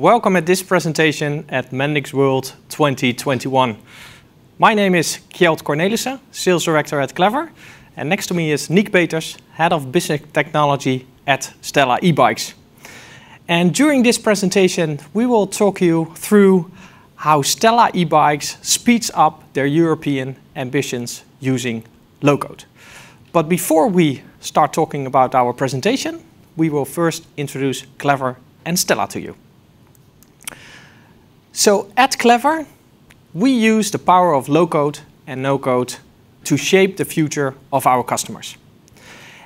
Welcome at this presentation at Mendix World 2021. My name is Kjeld Cornelissen, Sales Director at Clever, and next to me is Nick Peters, Head of Business Technology at Stella E-Bikes. And during this presentation, we will talk you through how Stella e-bikes speeds up their European ambitions using low-code. But before we start talking about our presentation, we will first introduce Clever and Stella to you. So at Clever, we use the power of low-code and no-code to shape the future of our customers.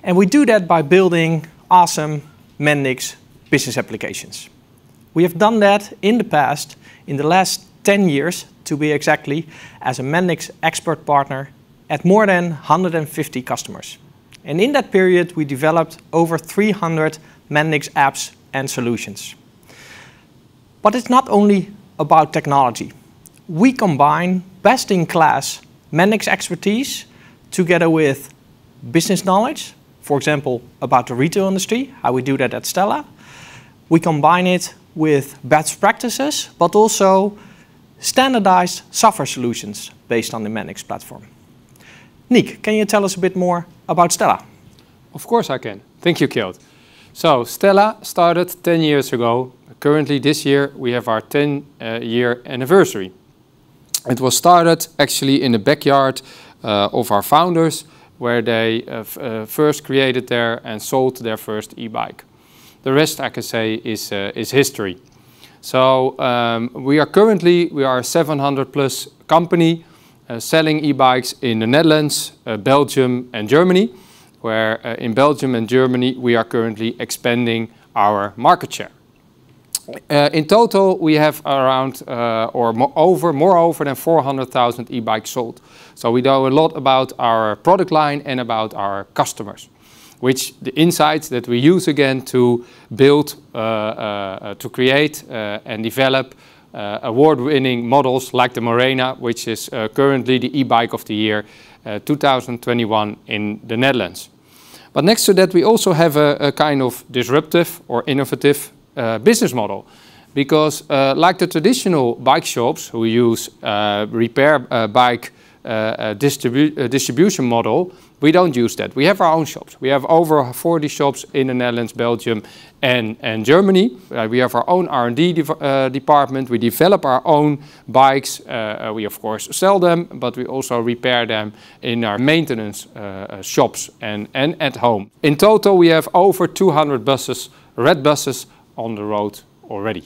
And we do that by building awesome Mendix business applications. We have done that in the past, in the last 10 years to be exactly, as a Mendix expert partner at more than 150 customers. And in that period, we developed over 300 Mendix apps and solutions. But it's not only about technology. We combine best-in-class Mendix expertise together with business knowledge, for example, about the retail industry, how we do that at Stella. We combine it with best practices, but also standardized software solutions based on the Mendix platform. Nick, can you tell us a bit more about Stella? Of course I can. Thank you, Kjeld. So Stella started 10 years ago currently this year we have our 10 uh, year anniversary. It was started actually in the backyard uh, of our founders where they uh, uh first created their and sold their first e-bike. The rest I can say is, uh, is history. So um, we are currently, we are a 700 plus company uh, selling e-bikes in the Netherlands, Belgium and Germany where in Belgium and Germany we are currently expanding our market share. Uh, in total, we have around uh, or over, more over than 400,000 e-bikes sold. So we know a lot about our product line and about our customers, which the insights that we use again to build, uh, uh, uh to create uh, and develop award-winning models like the Morena, which is currently the e-bike of the year 2021 in the Netherlands. But next to that, we also have a, a kind of disruptive or innovative uh, business model. Because uh, like the traditional bike shops who use uh, repair bike distribu distribution model, we don't use that. We have our own shops. We have over 40 shops in the Netherlands, Belgium and, and Germany. Uh, we have our own R&D de uh, department. We develop our own bikes. Uh, we of course sell them, but we also repair them in our maintenance shops and, and at home. In total we have over 200 buses, red buses on the road already.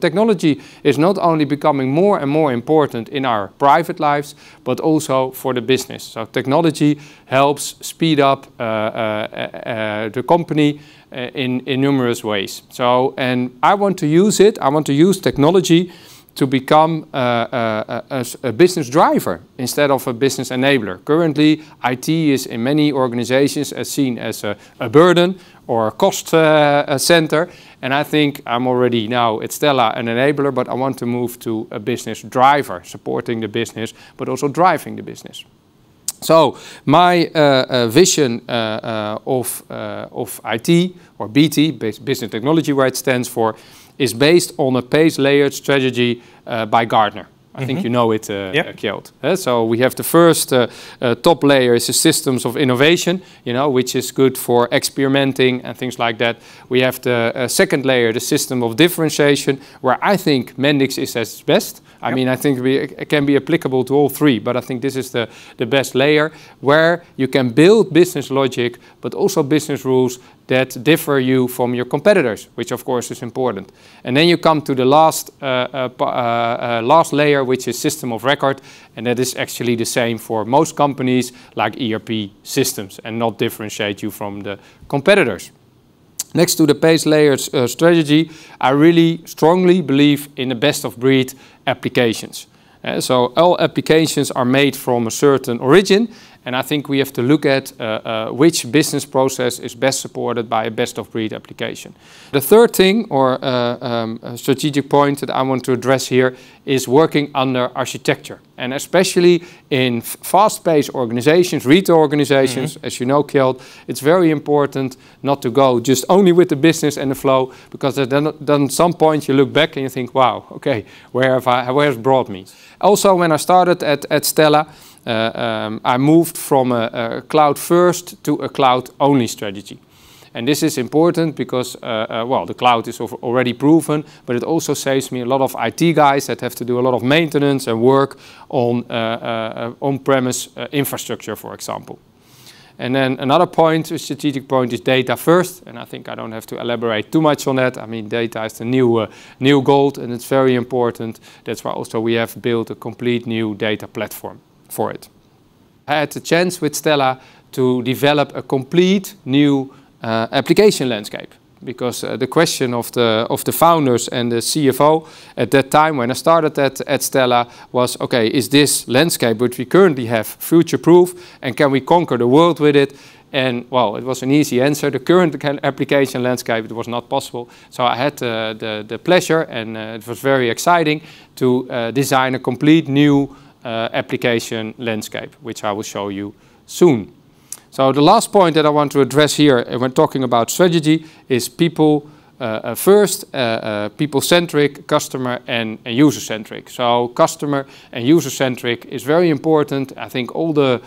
Technology is not only becoming more and more important in our private lives, but also for the business. So technology helps speed up uh, uh, uh, uh the company uh, in, in numerous ways. So, and I want to use it, I want to use technology to become a, uh, a, a, business driver instead of a business enabler. Currently, IT is in many organizations as seen as a, a burden, or cost uh, center. And I think I'm already now at Stella an enabler, but I want to move to a business driver, supporting the business, but also driving the business. So my uh, uh, vision uh, uh of, uh, of IT or BT, Business Technology where it stands for, is based on a pace layered strategy by Gartner. I mm -hmm. think mm-hmm. you know it, uh, yep. Uh, Kjeld. Uh, so we have the first uh, uh, top layer is the systems of innovation, you know, which is good for experimenting and things like that. We have the uh, second layer, the system of differentiation, where I think Mendix is at its best. I yep. mean, I think we, it can be applicable to all three, but I think this is the, the best layer where you can build business logic, but also business rules that differ you from your competitors, which of course is important. And then you come to the last, last layer which is system of record, and that is actually the same for most companies like ERP systems and not differentiate you from the competitors. Next to the pace layers uh, strategy, I really strongly believe in the best of breed applications. Uh, so all applications are made from a certain origin and I think we have to look at uh, uh, which business process is best supported by a best-of-breed application. The third thing or uh, um, strategic point that I want to address here is working under architecture. And especially in fast-paced organizations, retail organizations, mm -hmm. as you know, Kjeld, it's very important not to go just only with the business and the flow, because then, then some point you look back and you think, wow, okay, where have I, where has brought me? Also, when I started at, at Stella, uh, um, I moved from a, a, cloud first to a cloud only strategy. And this is important because, uh, uh, well, the cloud is already proven, but it also saves me a lot of IT guys that have to do a lot of maintenance and work on on-premise infrastructure, for example. And then another point, a strategic point, is data first. And I think I don't have to elaborate too much on that. I mean, data is the new, uh, new gold, and it's very important. That's why also we have built a complete new data platform for it. I had the chance with Stella to develop a complete new uh, application landscape because uh, the question of the of the founders and the CFO at that time when I started at, at Stella was okay is this landscape which we currently have future proof and can we conquer the world with it and well it was an easy answer the current application landscape it was not possible so I had uh, the the pleasure and uh, it was very exciting to uh, design a complete new uh, application landscape, which I will show you soon. So the last point that I want to address here when talking about strategy is people uh, uh, first, uh, people-centric, customer and, and user-centric. So customer and user-centric is very important. I think all the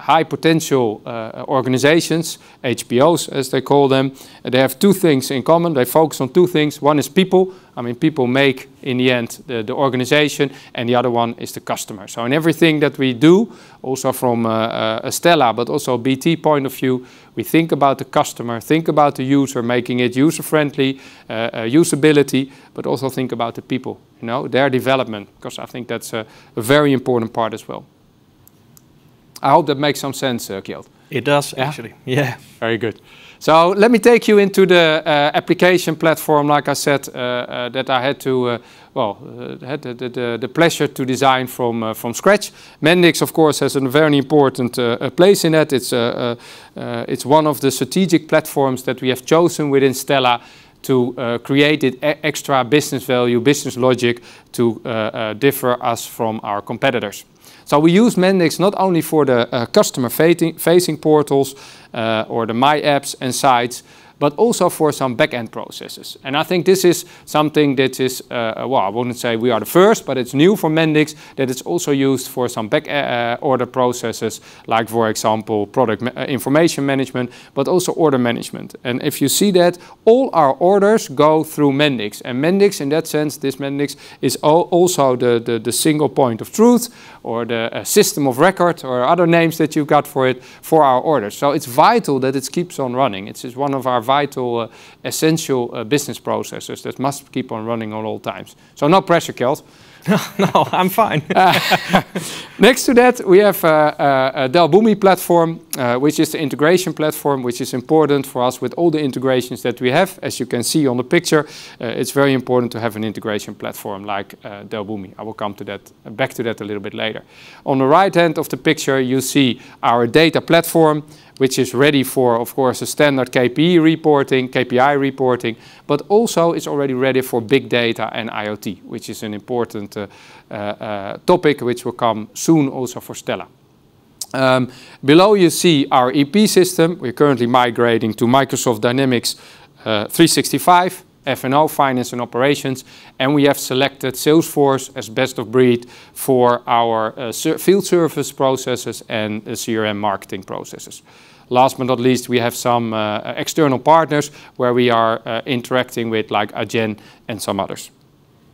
high potential organizations, HPOs as they call them, they have two things in common. They focus on two things. One is people. I mean, people make in the end the, the organization and the other one is the customer. So in everything that we do, also from uh, uh Stella, but also BT point of view. We think about the customer, think about the user, making it user-friendly, uh, uh, usability, but also think about the people, you know, their development, because I think that's a, a very important part as well. I hope that makes some sense, uh, Kjeld. It does, yeah? actually. Yeah. Very good. So let me take you into the uh, application platform, like I said, uh, uh, that I had to well, uh, had the, the, the, pleasure to design from, uh, from scratch. Mendix, of course, has a very important uh, place in that. It's, it's one of the strategic platforms that we have chosen within Stella to uh, create it extra business value, business logic to uh, uh, differ us from our competitors. So we use Mendix not only for the customer facing, facing portals or the My Apps and sites, but also for some back-end processes. And I think this is something that is, uh, uh, well, I wouldn't say we are the first, but it's new for Mendix that it's also used for some back uh, uh order processes, like for example, product ma uh, information management, but also order management. And if you see that, all our orders go through Mendix. And Mendix, in that sense, this Mendix is also the, the, the single point of truth or the uh, system of record or other names that you've got for it for our orders. So it's vital that it keeps on running. It's one of our vital, uh, essential uh, business processes that must keep on running at all times. So no pressure, Kjeld. No, no, I'm fine. uh, next to that, we have uh, uh, a Dalbumi platform, uh, which is the integration platform, which is important for us with all the integrations that we have. As you can see on the picture, it's very important to have an integration platform like uh, Boomi. I will come to that, back to that a little bit later. On the right hand of the picture, you see our data platform, which is ready for, of course, a standard KPI reporting, KPI reporting, but also it's already ready for big data and IoT, which is an important uh, uh, uh, topic which will come soon also for Stella. Um, below you see our EP system. We're currently migrating to Microsoft Dynamics uh, 365. F&O, Finance and Operations, and we have selected Salesforce as best of breed for our uh, field service processes and uh, CRM marketing processes. Last but not least, we have some uh, external partners where we are interacting with like Agen and some others.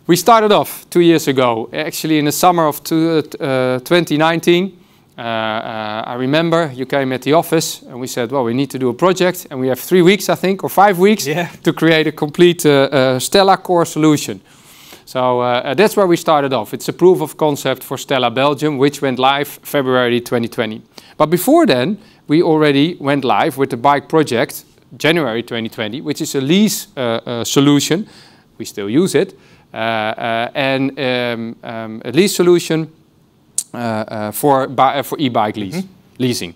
We started off two years ago, actually in the summer of 2019, uh, uh, I remember you came at the office and we said, well, we need to do a project and we have three weeks, I think, or five weeks yeah. to create a complete uh, Stella core solution. So uh, that's where we started off. It's a proof of concept for Stella Belgium, which went live February 2020. But before then, we already went live with the bike project January 2020, which is a lease uh, uh, solution. We still use it. and um, um, a lease solution uh, uh, for, uh, for e-bike lease, mm -hmm. leasing.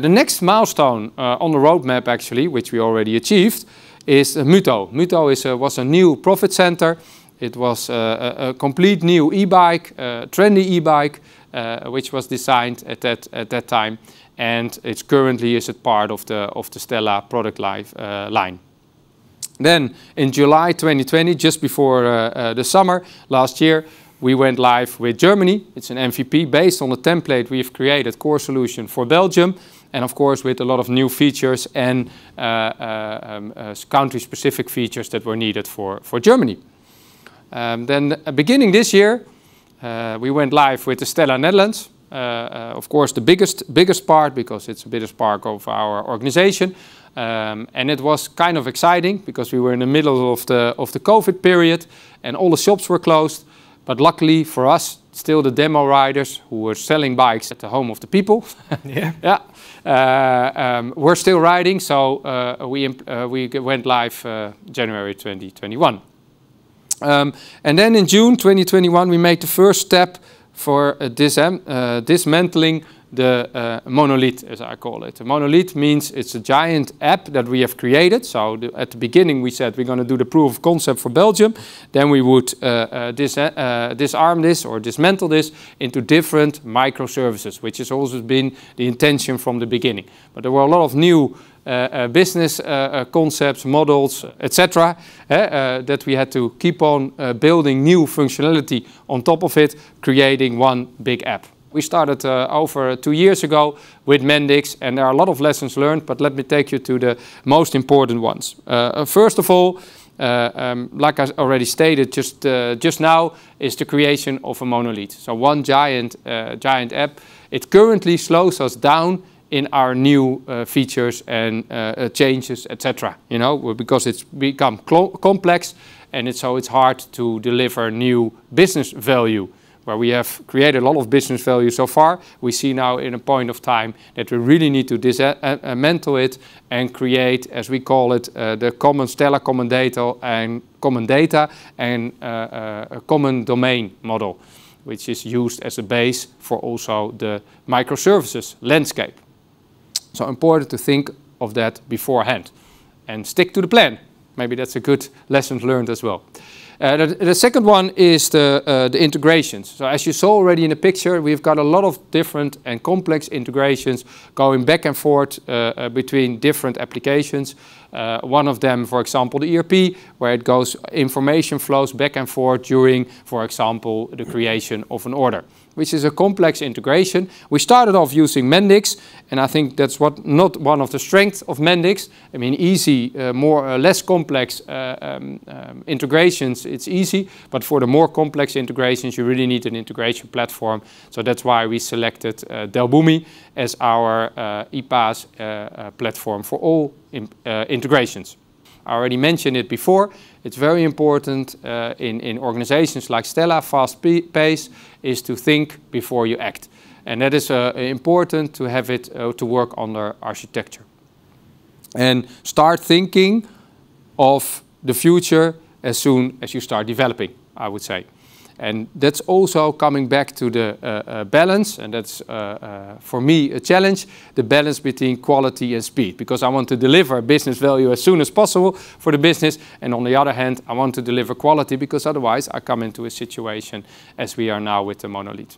the next milestone on the roadmap, actually, which we already achieved, is Muto. Muto is, was a new profit center. It was a, a, complete new e-bike, trendy e-bike, which was designed at that, at that time and it's currently is a part of the of the Stella product life, uh, line. Then in July 2020, just before uh, uh, the summer last year, we went live with Germany. It's an MVP based on the template we have created, core solution for Belgium. And of course, with a lot of new features and uh, uh, um, uh, country-specific features that were needed for, for Germany. Um, then uh, beginning this year, uh, we went live with the Stella Netherlands. Uh, of course, the biggest, biggest part, because it's the biggest part of our organization. Um, and it was kind of exciting because we were in the middle of the, of the COVID period and all the shops were closed. But luckily for us, still the demo riders who were selling bikes at the home of the people. yeah. yeah. Uh, um, we're still riding, so uh, we, uh, we went live uh, January 2021. Um, and then in June 2021, we made the first step for uh, dismantling the uh, monolith, as I call it. A monolith means it's a giant app that we have created. So the, at the beginning we said we're going to do the proof of concept for Belgium. Then we would uh, uh, dis uh, uh, disarm this or dismantle this into different microservices, which has also been the intention from the beginning. But there were a lot of new uh, business concepts, models, etc., eh, that we had to keep on building new functionality on top of it, creating one big app. We started uh, over two years ago with Mendix and there are a lot of lessons learned, but let me take you to the most important ones. Uh, uh first of all, uh, um, like I already stated just, uh, just now, is the creation of a monolith. So one giant, uh, giant app. It currently slows us down in our new uh, features and uh, changes, etc. You know, because it's become complex and it's, so it's hard to deliver new business value where we have created a lot of business value so far, we see now in a point of time that we really need to dismantle it and create, as we call it, uh, the common Stellar common data and common data and uh, uh, a common domain model, which is used as a base for also the microservices landscape. So important to think of that beforehand and stick to the plan maybe that's a good lesson learned as well. Uh, the, the, second one is the, uh, the integrations. So as you saw already in the picture, we've got a lot of different and complex integrations going back and forth uh, uh between different applications. Uh, one of them, for example, the ERP, where it goes information flows back and forth during, for example, the creation of an order which is a complex integration. We started off using Mendix, and I think that's what not one of the strengths of Mendix. I mean, easy, uh, more or uh, less complex uh, um, um, integrations, it's easy, but for the more complex integrations, you really need an integration platform. So that's why we selected uh, Delbumi as our uh, IPaaS uh, uh, platform for all in, integrations. I already mentioned it before. It's very important uh, in, in organizations like Stella, fast pace, is to think before you act. And that is uh, important to have it uh, to work on their architecture. And start thinking of the future as soon as you start developing, I would say. And that's also coming back to the uh, uh, balance, and that's uh, uh, for me a challenge, the balance between quality and speed, because I want to deliver business value as soon as possible for the business, and on the other hand, I want to deliver quality, because otherwise I come into a situation as we are now with the monolith.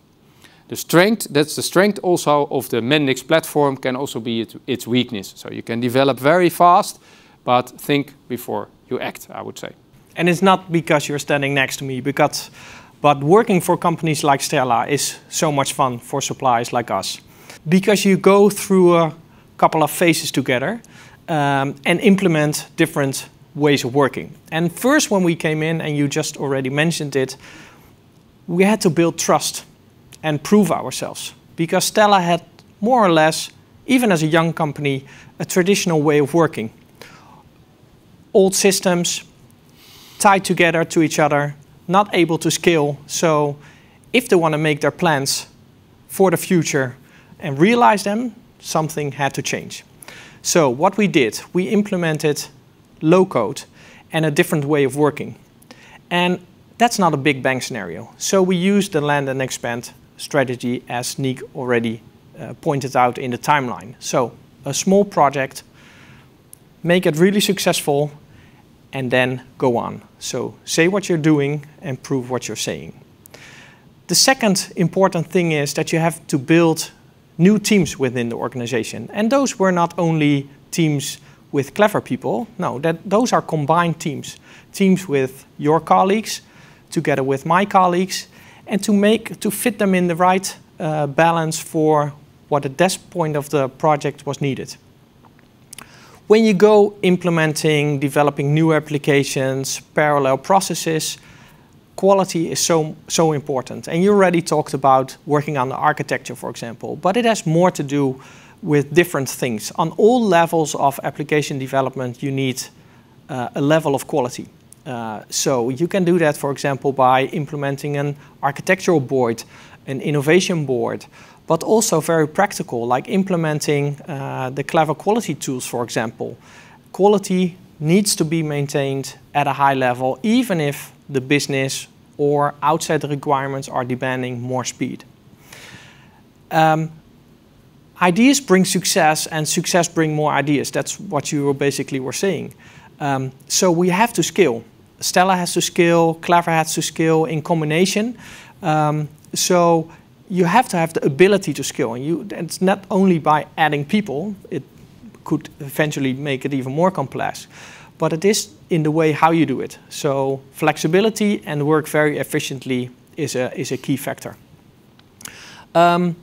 The strength, that's the strength also of the Mendix platform, can also be its weakness. So you can develop very fast, but think before you act, I would say. And it's not because you're standing next to me, because but working for companies like Stella is so much fun for suppliers like us because you go through a couple of phases together um, and implement different ways of working. And first, when we came in, and you just already mentioned it, we had to build trust and prove ourselves because Stella had more or less, even as a young company, a traditional way of working. Old systems tied together to each other, not able to scale. So if they want to make their plans for the future and realize them, something had to change. So what we did, we implemented low code and a different way of working. And that's not a big bang scenario. So we used the land and expand strategy as Nick already uh, pointed out in the timeline. So a small project, make it really successful, and then go on. So say what you're doing and prove what you're saying. The second important thing is that you have to build new teams within the organization. And those were not only teams with clever people, no, that, those are combined teams. Teams with your colleagues, together with my colleagues, and to, make, to fit them in the right uh, balance for what at this point of the project was needed when you go implementing, developing new applications, parallel processes, quality is so, so important. And you already talked about working on the architecture, for example, but it has more to do with different things. On all levels of application development, you need uh, a level of quality. Uh, so you can do that, for example, by implementing an architectural board, an innovation board, but also very practical, like implementing uh, the clever quality tools, for example. Quality needs to be maintained at a high level, even if the business or outside requirements are demanding more speed. Um, ideas bring success, and success bring more ideas. That's what you basically were saying. Um, so we have to scale. Stella has to scale, Clever has to scale in combination. Um, so you have to have the ability to scale, and you, it's not only by adding people. It could eventually make it even more complex, but it is in the way how you do it. So flexibility and work very efficiently is a is a key factor. Um,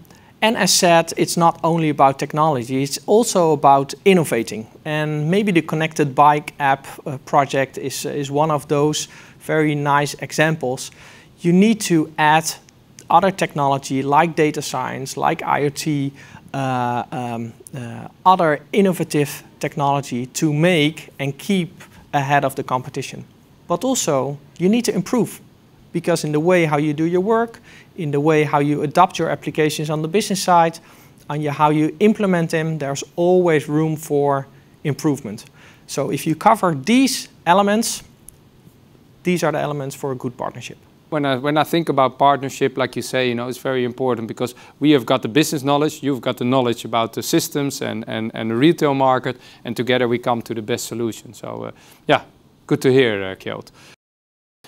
and as said, it's not only about technology, it's also about innovating. And maybe the Connected Bike app uh, project is, is one of those very nice examples. You need to add other technology like data science, like IoT, uh, um, uh, other innovative technology to make and keep ahead of the competition. But also, you need to improve because in the way how you do your work, in the way how you adopt your applications on the business side, and how you implement them, there's always room for improvement. So if you cover these elements, these are the elements for a good partnership when I, when I think about partnership, like you say, you know, it's very important because we have got the business knowledge, you've got the knowledge about the systems and, and, and the retail market, and together we come to the best solution. So, uh, yeah, good to hear, uh, Kjeld.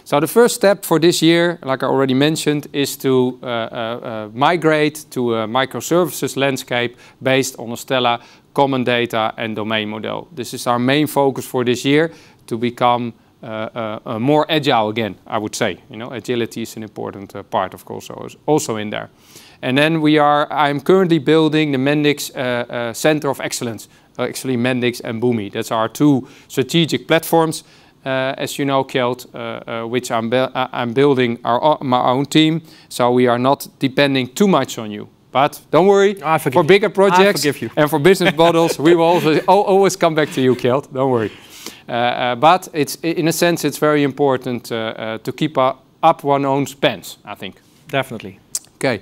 So the first step for this year, like I already mentioned, is to uh, uh, uh migrate to a microservices landscape based on a Stella common data and domain model. This is our main focus for this year, to become uh, uh, uh, more agile again, I would say. You know, agility is an important part, of course, also in there. And then we are, I'm currently building the Mendix Center of Excellence, actually Mendix and Boomi. That's our two strategic platforms, as you know, Kjeld, which I'm, bu I'm building our, my own team. So we are not depending too much on you. But don't worry, for bigger projects and for business models, we will also, always come back to you, Kjeld. Don't worry. Uh, uh, but it's, in a sense, it's very important uh, to keep up one own spends, I think. Definitely. Okay.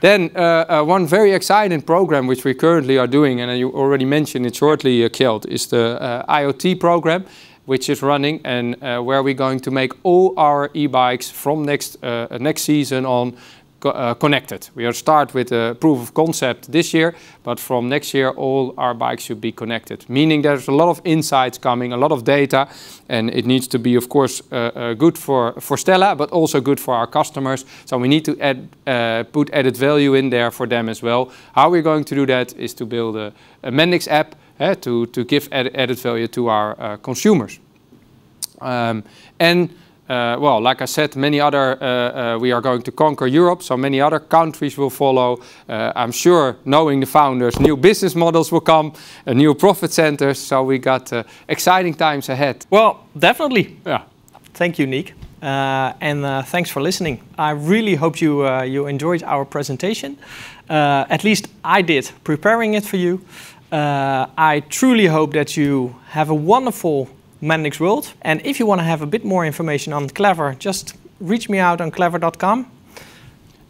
Then uh, uh, one very exciting program which we currently are doing, and you already mentioned it shortly, uh, is the uh, IoT program which is running and where we're going to make all our e-bikes from next next season on uh, connected. We will start with a proof of concept this year, but from next year all our bikes should be connected, meaning there's a lot of insights coming, a lot of data, and it needs to be, of course, uh, uh, good for, for Stella, but also good for our customers. So we need to add, put added value in there for them as well. How we're going to do that is to build a, Mendix app eh, to, to give added, value to our consumers. Um, and uh, well, like I said, many other, uh, uh, we are going to conquer Europe, so many other countries will follow. Uh, I'm sure, knowing the founders, new business models will come, uh, new profit centers, so we got uh, exciting times ahead. Well, definitely. Yeah. Thank you, Nick. and thanks for listening. I really hope you, you enjoyed our presentation. at least I did, preparing it for you. I truly hope that you have a wonderful Mendix World. And if you want to have a bit more information on Clever, just reach me out on clever.com.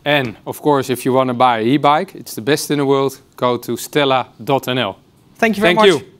And of course, if you want to buy an e-bike, it's the best in the world, go to stella.nl. Thank you very Thank much. You.